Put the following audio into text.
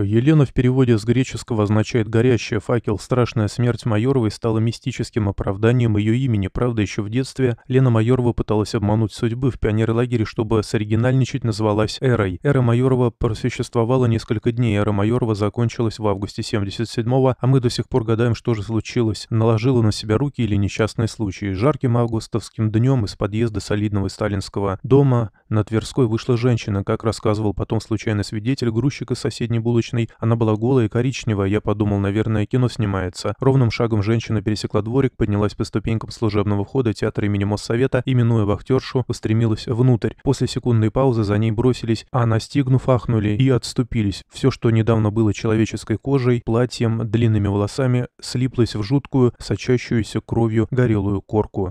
Елена в переводе с греческого означает «горящая факел». Страшная смерть Майоровой стала мистическим оправданием ее имени. Правда, еще в детстве Лена Майорова пыталась обмануть судьбы в пионерлагере, чтобы соригинальничать, назвалась Эрой. Эра Майорова просуществовала несколько дней. Эра Майорова закончилась в августе 77-го, а мы до сих пор гадаем, что же случилось. Наложила на себя руки или несчастный случай. Жарким августовским днем из подъезда солидного сталинского дома на Тверской вышла женщина, как рассказывал потом случайный свидетель, грузчик из соседней булочки проволочной. Она была голая и коричневая. Я подумал, наверное, кино снимается. Ровным шагом женщина пересекла дворик, поднялась по ступенькам служебного входа театра имени Моссовета и, минуя вахтершу, устремилась внутрь. После секундной паузы за ней бросились, а настигнув, ахнули и отступились. Все, что недавно было человеческой кожей, платьем, длинными волосами, слиплось в жуткую, сочащуюся кровью горелую корку.